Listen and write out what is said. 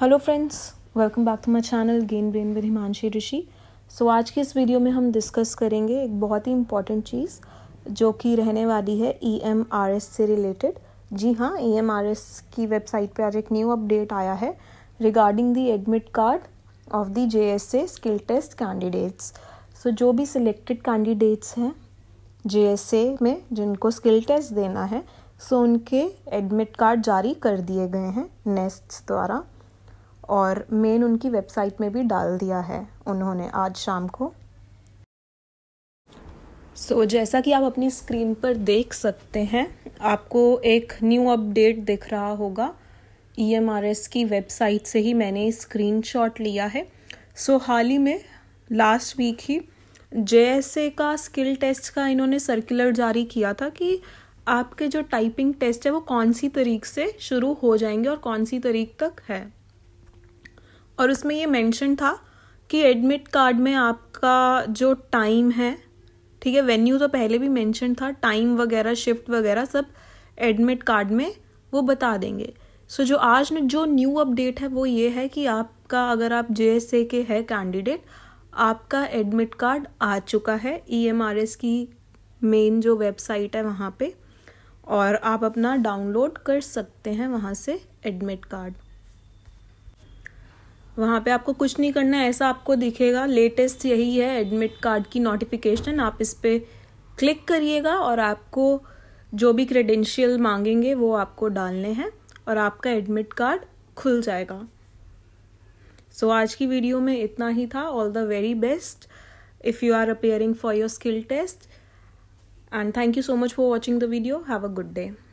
hello friends welcome back to my channel gain brain with Himanshi Rishi so आज की इस video में हम डिस्कस करेंगे एक बहुत ही इंपॉर्टेंट चीज़ जो कि रहने वाली है ई एम आर एस से रिलेटेड जी हाँ ई एम आर एस की वेबसाइट पर आज एक न्यू अपडेट आया है regarding the admit card of the J S A skill test candidates so जो भी सिलेक्टेड कैंडिडेट्स हैं जे एस ए में जिनको स्किल टेस्ट देना है सो so उनके एडमिट कार्ड जारी कर दिए गए हैं नेस्ट द्वारा और मेन उनकी वेबसाइट में भी डाल दिया है उन्होंने आज शाम को सो so, जैसा कि आप अपनी स्क्रीन पर देख सकते हैं आपको एक न्यू अपडेट दिख रहा होगा ई e की वेबसाइट से ही मैंने स्क्रीनशॉट लिया है सो so, हाल ही में लास्ट वीक ही जे का स्किल टेस्ट का इन्होंने सर्कुलर जारी किया था कि आपके जो टाइपिंग टेस्ट है वो कौन सी तरीक से शुरू हो जाएंगे और कौन सी तरीक तक है और उसमें ये मेंशन था कि एडमिट कार्ड में आपका जो टाइम है ठीक है वेन्यू तो पहले भी मेंशन था टाइम वगैरह शिफ्ट वगैरह सब एडमिट कार्ड में वो बता देंगे सो so, जो आज ने जो न्यू अपडेट है वो ये है कि आपका अगर आप जे के है कैंडिडेट आपका एडमिट कार्ड आ चुका है ई e की मेन जो वेबसाइट है वहाँ पे और आप अपना डाउनलोड कर सकते हैं वहाँ से एडमिट कार्ड वहाँ पे आपको कुछ नहीं करना है ऐसा आपको दिखेगा लेटेस्ट यही है एडमिट कार्ड की नोटिफिकेशन आप इस पर क्लिक करिएगा और आपको जो भी क्रेडेंशियल मांगेंगे वो आपको डालने हैं और आपका एडमिट कार्ड खुल जाएगा सो so, आज की वीडियो में इतना ही था all the very best if you are appearing for your skill test and thank you so much for watching the video have a good day